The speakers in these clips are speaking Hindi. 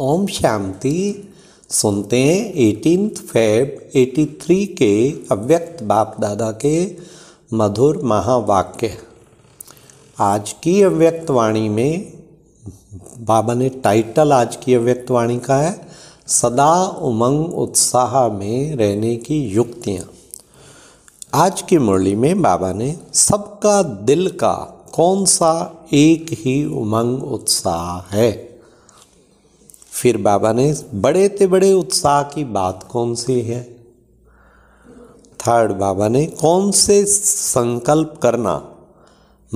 ओम शांति सुनते हैं एटीन फेब 83 के अव्यक्त बाप दादा के मधुर महावाक्य आज की अव्यक्त वाणी में बाबा ने टाइटल आज की अव्यक्त वाणी का है सदा उमंग उत्साह में रहने की युक्तियाँ आज की मुरली में बाबा ने सबका दिल का कौन सा एक ही उमंग उत्साह है फिर बाबा ने बड़े ते बड़े उत्साह की बात कौन सी है थर्ड बाबा ने कौन से संकल्प करना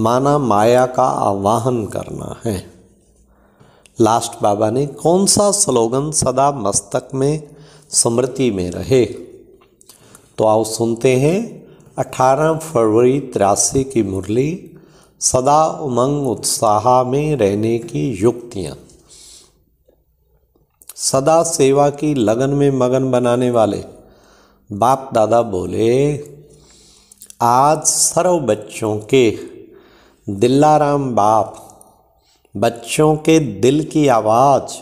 माना माया का आवाहन करना है लास्ट बाबा ने कौन सा स्लोगन सदा मस्तक में स्मृति में रहे तो आओ सुनते हैं 18 फरवरी तिरासी की मुरली सदा उमंग उत्साह में रहने की युक्तियाँ सदा सेवा की लगन में मगन बनाने वाले बाप दादा बोले आज सर्व बच्चों के दिल्लाराम बाप बच्चों के दिल की आवाज़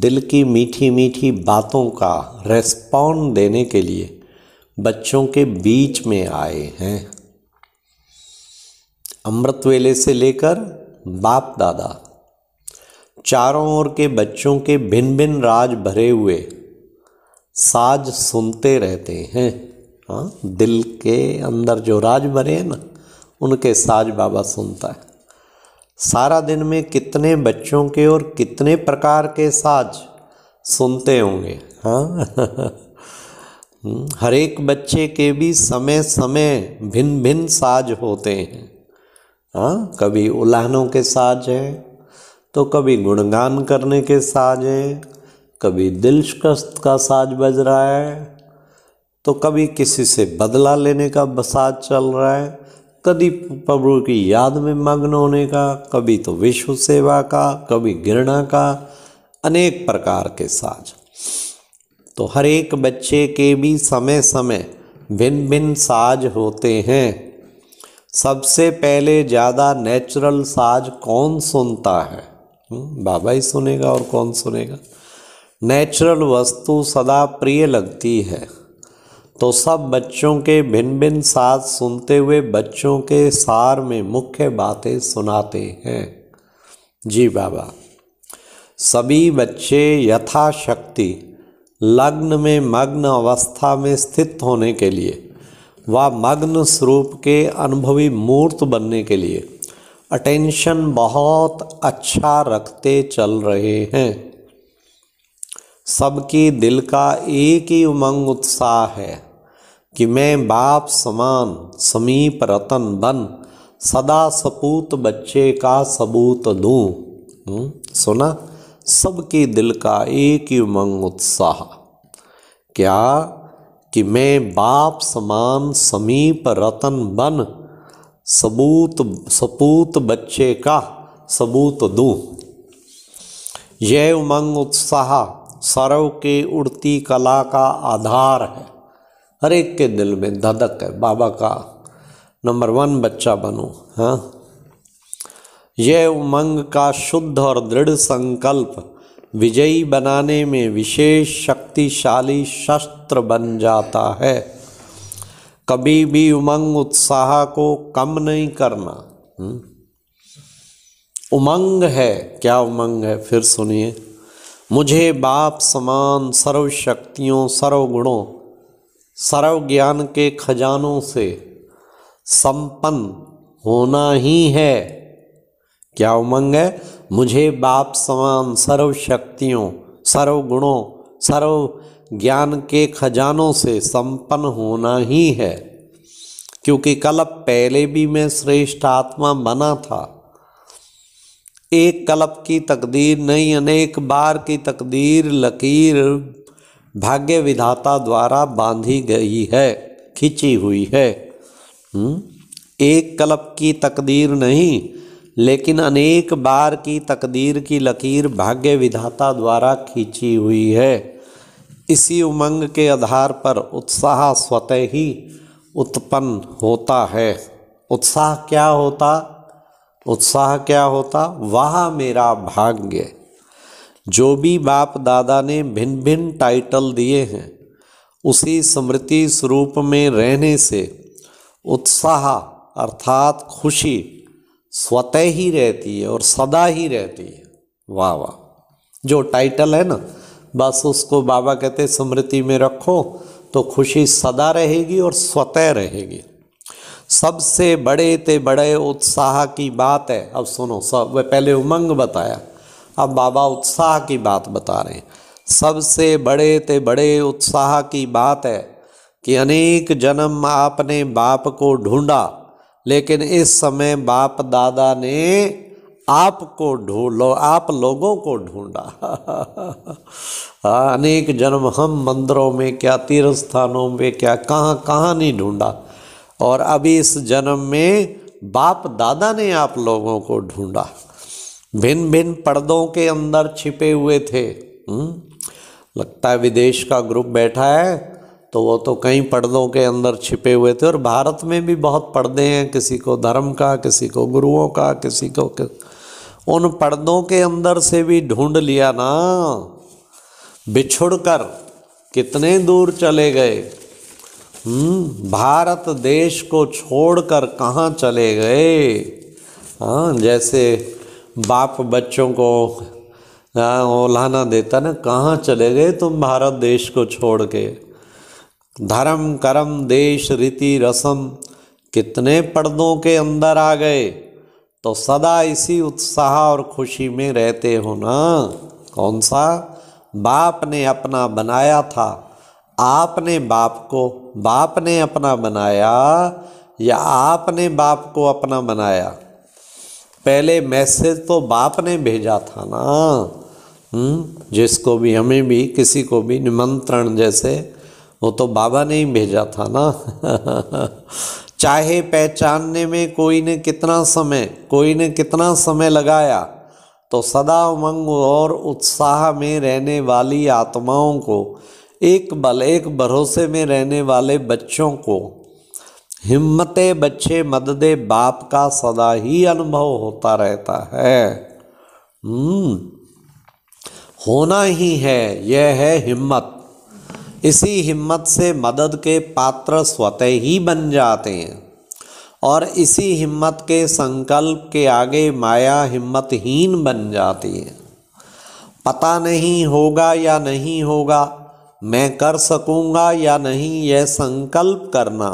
दिल की मीठी मीठी बातों का रेस्पॉन्ड देने के लिए बच्चों के बीच में आए हैं अमृत वेले से लेकर बाप दादा चारों ओर के बच्चों के भिन्न भिन्न राज भरे हुए साज सुनते रहते हैं हाँ दिल के अंदर जो राज भरे हैं ना उनके साज बाबा सुनता है सारा दिन में कितने बच्चों के और कितने प्रकार के साज सुनते होंगे हाँ हम्म, हर एक बच्चे के भी समय समय भिन्न भिन्न साज होते हैं हाँ कभी उल्हानों के साज हैं तो कभी गुणगान करने के साज हैं कभी दिलशकश्त का साज बज रहा है तो कभी किसी से बदला लेने का बसाज चल रहा है कभी प्रभु की याद में मग्न होने का कभी तो विश्व सेवा का कभी गिरणा का अनेक प्रकार के साज तो हर एक बच्चे के भी समय समय भिन्न भिन्न साज होते हैं सबसे पहले ज़्यादा नेचुरल साज कौन सुनता है बाबा ही सुनेगा और कौन सुनेगा नेचुरल वस्तु सदा प्रिय लगती है तो सब बच्चों के भिन्न भिन्न साथ सुनते हुए बच्चों के सार में मुख्य बातें सुनाते हैं जी बाबा सभी बच्चे यथाशक्ति लग्न में मग्न अवस्था में स्थित होने के लिए व मग्न स्वरूप के अनुभवी मूर्त बनने के लिए अटेंशन बहुत अच्छा रखते चल रहे हैं सबकी दिल का एक ही उमंग उत्साह है कि मैं बाप समान समीप रतन बन सदा सपूत बच्चे का सबूत दूँ हम्म, सुना सबके दिल का एक ही उमंग उत्साह क्या कि मैं बाप समान समीप रतन बन सबूत सपूत बच्चे का सबूत दू यह उमंग उत्साह सरव के उड़ती कला का आधार है हर एक के दिल में धधक है बाबा का नंबर वन बच्चा बनो हाँ यह उमंग का शुद्ध और दृढ़ संकल्प विजयी बनाने में विशेष शक्तिशाली शस्त्र बन जाता है कभी भी उमंग उत्साह को कम नहीं करना हम्म? उमंग है क्या उमंग है फिर सुनिए मुझे बाप समान सर्व शक्तियों सर्व गुणों सर्व ज्ञान के खजानों से संपन्न होना ही है क्या उमंग है मुझे बाप समान सर्व शक्तियों सर्व गुणों सर्व ज्ञान के खजानों से संपन्न होना ही है क्योंकि कल्प पहले भी मैं श्रेष्ठ आत्मा बना था एक कल्प की तकदीर नहीं अनेक बार की तकदीर लकीर भाग्य विधाता द्वारा बांधी गई है खींची हुई है हम्म? एक कल्प की तकदीर नहीं लेकिन अनेक बार की तकदीर की लकीर भाग्य विधाता द्वारा खींची हुई है इसी उमंग के आधार पर उत्साह स्वतः ही उत्पन्न होता है उत्साह क्या होता उत्साह क्या होता वह मेरा भाग्य जो भी बाप दादा ने भिन्न भिन्न टाइटल दिए हैं उसी स्मृति स्वरूप में रहने से उत्साह अर्थात खुशी स्वतः ही रहती है और सदा ही रहती है वाह वाह जो टाइटल है ना बस उसको बाबा कहते स्मृति में रखो तो खुशी सदा रहेगी और स्वतः रहेगी सबसे बड़े ते बड़े उत्साह की बात है अब सुनो सब वह पहले उमंग बताया अब बाबा उत्साह की बात बता रहे हैं सबसे बड़े ते बड़े उत्साह की बात है कि अनेक जन्म आपने बाप को ढूंढा लेकिन इस समय बाप दादा ने आपको ढूंढ लो आप लोगों को ढूंढा हाँ, अनेक जन्म हम मंदिरों में क्या तीर्थ स्थानों में क्या कहाँ कहाँ नहीं ढूंढा और अभी इस जन्म में बाप दादा ने आप लोगों को ढूंढा भिन्न भिन्न पर्दों के अंदर छिपे हुए थे हुँ? हम्म, लगता है विदेश का ग्रुप बैठा है तो वो तो कई पर्दों के अंदर छिपे हुए थे और भारत में भी बहुत पर्दे हैं किसी को धर्म का किसी को गुरुओं का किसी को उन पर्दों के अंदर से भी ढूंढ लिया ना बिछुड़ कर कितने दूर चले गए हम्म, भारत देश को छोड़कर कहाँ चले गए हाँ जैसे बाप बच्चों को ओलाना देता ना कहाँ चले गए तुम भारत देश को छोड़ के धर्म कर्म देश रीति रसम कितने पर्दों के अंदर आ गए तो सदा इसी उत्साह और खुशी में रहते हो ना कौन सा बाप ने अपना बनाया था आपने बाप को बाप ने अपना बनाया या आपने बाप को अपना बनाया पहले मैसेज तो बाप ने भेजा था ना हुँ? हम्म, जिसको भी हमें भी किसी को भी निमंत्रण जैसे वो तो बाबा ने ही भेजा था ना चाहे पहचानने में कोई ने कितना समय कोई ने कितना समय लगाया तो सदा उमंग और उत्साह में रहने वाली आत्माओं को एक बल एक भरोसे में रहने वाले बच्चों को हिम्मते बच्चे मददे बाप का सदा ही अनुभव होता रहता है हम्म, होना ही है यह है हिम्मत इसी हिम्मत से मदद के पात्र स्वतः ही बन जाते हैं और इसी हिम्मत के संकल्प के आगे माया हिम्मतहीन बन जाती है पता नहीं होगा या नहीं होगा मैं कर सकूंगा या नहीं यह संकल्प करना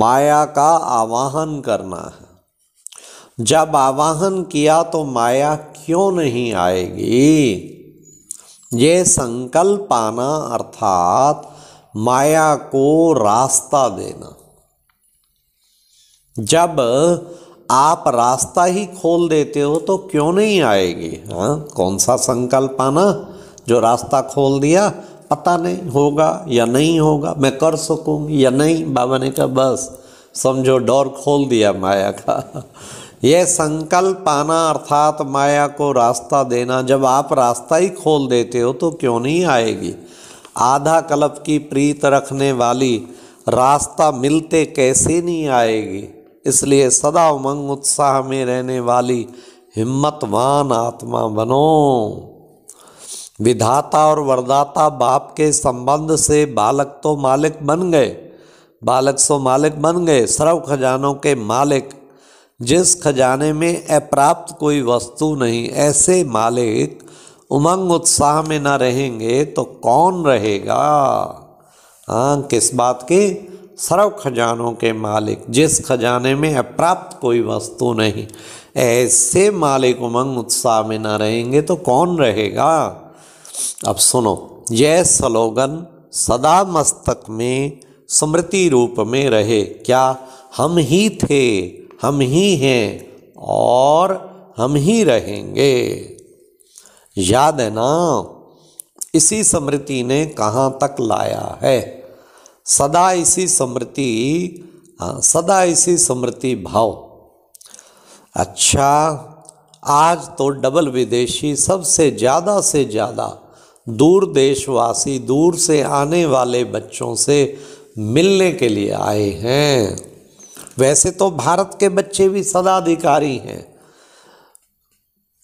माया का आवाहन करना है जब आवाहन किया तो माया क्यों नहीं आएगी ये आना अर्थात माया को रास्ता देना जब आप रास्ता ही खोल देते हो तो क्यों नहीं आएगी हाँ कौन सा संकल्प आना जो रास्ता खोल दिया पता नहीं होगा या नहीं होगा मैं कर सकूँ या नहीं बाबा ने कहा बस समझो डोर खोल दिया माया का यह संकल्प आना अर्थात माया को रास्ता देना जब आप रास्ता ही खोल देते हो तो क्यों नहीं आएगी आधा कल्प की प्रीत रखने वाली रास्ता मिलते कैसे नहीं आएगी इसलिए सदा उमंग उत्साह में रहने वाली हिम्मतवान आत्मा बनो विधाता और वरदाता बाप के संबंध से बालक तो मालिक बन गए बालक सो मालिक बन गए सर्व खजानों के मालिक जिस खजाने में अप्राप्त कोई वस्तु नहीं ऐसे मालिक उमंग उत्साह में न रहेंगे तो कौन रहेगा हाँ किस बात के सर्व खजानों के मालिक जिस खजाने में अप्राप्त कोई वस्तु नहीं ऐसे मालिक उमंग उत्साह में न रहेंगे तो कौन रहेगा अब सुनो यह स्लोगन सदा मस्तक में स्मृति रूप में रहे क्या हम ही थे हम ही हैं और हम ही रहेंगे याद है ना इसी स्मृति ने कहाँ तक लाया है सदा इसी स्मृति हाँ, सदा इसी स्मृति भाव अच्छा आज तो डबल विदेशी सबसे ज़्यादा से ज़्यादा दूर देशवासी दूर से आने वाले बच्चों से मिलने के लिए आए हैं वैसे तो भारत के बच्चे भी सदाधिकारी हैं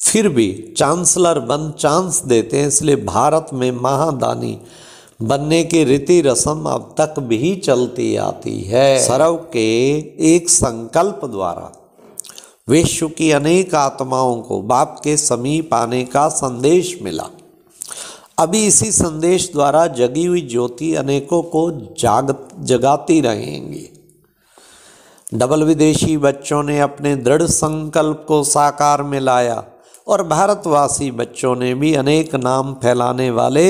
फिर भी चांसलर बन चांस देते हैं इसलिए भारत में महादानी बनने की रीति रसम अब तक भी चलती आती है सरव के एक संकल्प द्वारा विश्व की अनेक आत्माओं को बाप के समीप आने का संदेश मिला अभी इसी संदेश द्वारा जगी हुई ज्योति अनेकों को जाग जगाती रहेंगी डबल विदेशी बच्चों ने अपने दृढ़ संकल्प को साकार में लाया और भारतवासी बच्चों ने भी अनेक नाम फैलाने वाले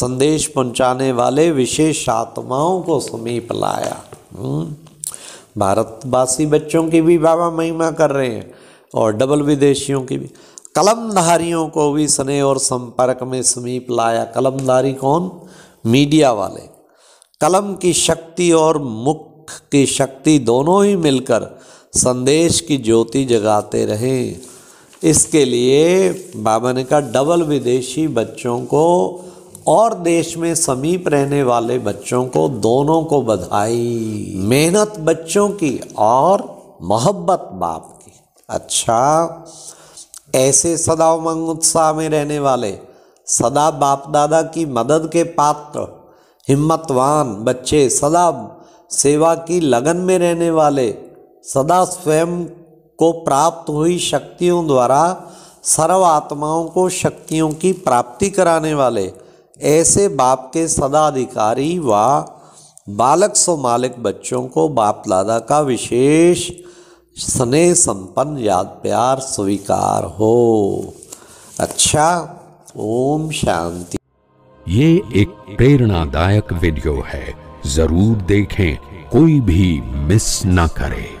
संदेश पहुंचाने वाले विशेष आत्माओं को समीप लाया हम्म। भारतवासी बच्चों की भी बाबा महिमा कर रहे हैं और डबल विदेशियों की भी कलमधारियों को भी स्नेह और संपर्क में समीप लाया कलमधारी कौन मीडिया वाले कलम की शक्ति और मुक्त तर्क की शक्ति दोनों ही मिलकर संदेश की ज्योति जगाते रहें इसके लिए बाबा ने कहा डबल विदेशी बच्चों को और देश में समीप रहने वाले बच्चों को दोनों को बधाई मेहनत बच्चों की और मोहब्बत बाप की अच्छा ऐसे सदा उमंग उत्साह में रहने वाले सदा बाप दादा की मदद के पात्र हिम्मतवान बच्चे सदा सेवा की लगन में रहने वाले सदा स्वयं को प्राप्त हुई शक्तियों द्वारा सर्व आत्माओं को शक्तियों की प्राप्ति कराने वाले ऐसे बाप के सदाधिकारी व बालक सो मालिक बच्चों को बाप दादा का विशेष स्नेह संपन्न याद प्यार स्वीकार हो अच्छा ओम शांति ये एक प्रेरणादायक वीडियो है जरूर देखें कोई भी मिस ना करें